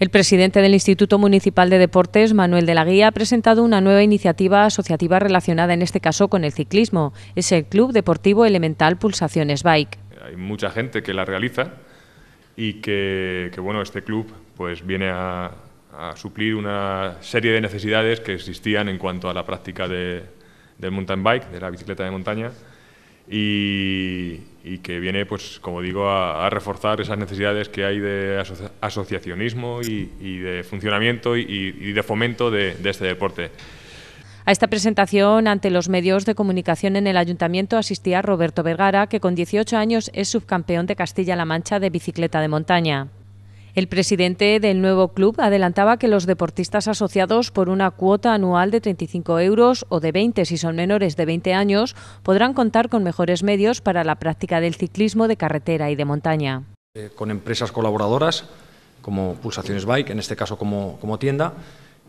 El presidente del Instituto Municipal de Deportes, Manuel de la Guía, ha presentado una nueva iniciativa asociativa relacionada en este caso con el ciclismo. Es el Club Deportivo Elemental Pulsaciones Bike. Hay mucha gente que la realiza y que, bueno, este club pues viene a, suplir una serie de necesidades que existían en cuanto a la práctica del mountain bike, de la bicicleta de montaña y, que viene, pues, como digo, a, reforzar esas necesidades que hay de asociacionismo y, de funcionamiento y, de fomento de, de este deporte. A esta presentación ante los medios de comunicación en el ayuntamiento asistía Roberto Vergara, que con 18 años es subcampeón de Castilla-La Mancha de bicicleta de montaña. El presidente del nuevo club adelantaba que los deportistas asociados por una cuota anual de 35 euros o de 20 si son menores de 20 años podrán contar con mejores medios para la práctica del ciclismo de carretera y de montaña. Eh, con empresas colaboradoras como Pulsaciones Bike, en este caso como, tienda,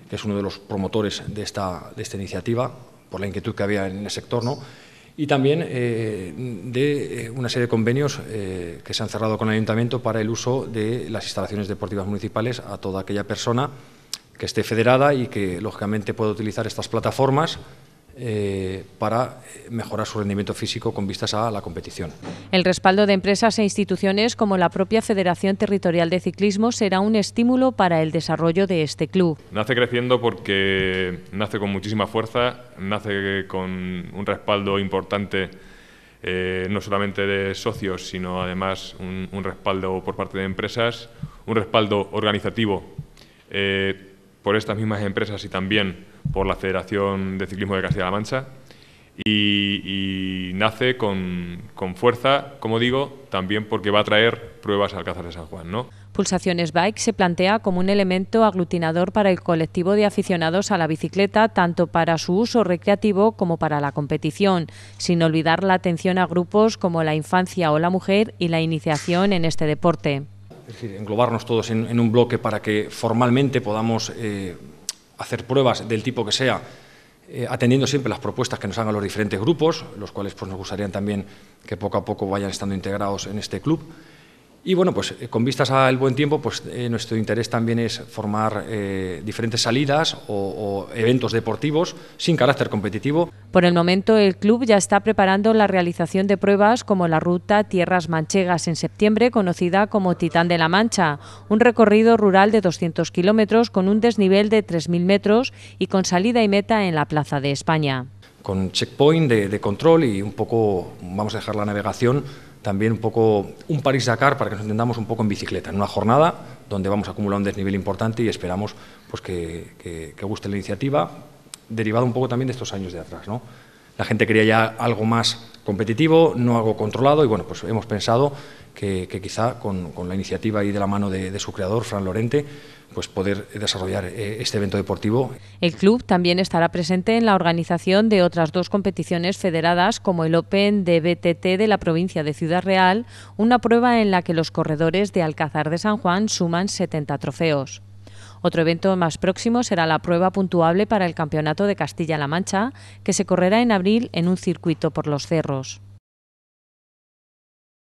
que es uno de los promotores de esta, de esta iniciativa, por la inquietud que había en el sector, ¿no? y también eh, de eh, una serie de convenios eh, que se han cerrado con el ayuntamiento para el uso de las instalaciones deportivas municipales a toda aquella persona que esté federada y que, lógicamente, pueda utilizar estas plataformas eh, para mejorar su rendimiento físico con vistas a la competición. El respaldo de empresas e instituciones como la propia Federación Territorial de Ciclismo será un estímulo para el desarrollo de este club. Nace creciendo porque nace con muchísima fuerza, nace con un respaldo importante. Eh, no solamente de socios, sino además un, respaldo por parte de empresas, un respaldo organizativo eh, por estas mismas empresas y también por la Federación de Ciclismo de Castilla-La Mancha. Y, nace con, fuerza, como digo, también porque va a traer pruebas al Alcázar de San Juan. ¿no? Pulsaciones Bike se plantea como un elemento aglutinador para el colectivo de aficionados a la bicicleta, tanto para su uso recreativo como para la competición, sin olvidar la atención a grupos como la infancia o la mujer y la iniciación en este deporte es decir, englobarnos todos en, un bloque para que formalmente podamos eh, hacer pruebas del tipo que sea, eh, atendiendo siempre las propuestas que nos hagan los diferentes grupos, los cuales pues, nos gustaría también que poco a poco vayan estando integrados en este club. Y bueno, pues eh, con vistas al buen tiempo, pues eh, nuestro interés también es formar eh, diferentes salidas o, o, eventos deportivos sin carácter competitivo. Por el momento, el club ya está preparando la realización de pruebas como la ruta Tierras Manchegas en septiembre, conocida como Titán de la Mancha, un recorrido rural de 200 kilómetros con un desnivel de 3.000 metros y con salida y meta en la Plaza de España con checkpoint de, control y un poco vamos a dejar la navegación también un poco un París-Dakar para que nos entendamos un poco en bicicleta, en una jornada donde vamos a acumular un desnivel importante y esperamos pues, que, que guste la iniciativa, derivada un poco también de estos años de atrás. ¿no? La gente quería ya algo más competitivo, no algo controlado y bueno, pues hemos pensado que, quizá con, la iniciativa y de la mano de, su creador, Fran Lorente, pues poder desarrollar eh, este evento deportivo. El club también estará presente en la organización de otras dos competiciones federadas como el Open de BTT de la provincia de Ciudad Real, una prueba en la que los corredores de Alcázar de San Juan suman 70 trofeos. Otro evento más próximo será la prueba puntuable para el Campeonato de Castilla-La Mancha, que se correrá en abril en un circuito por los cerros.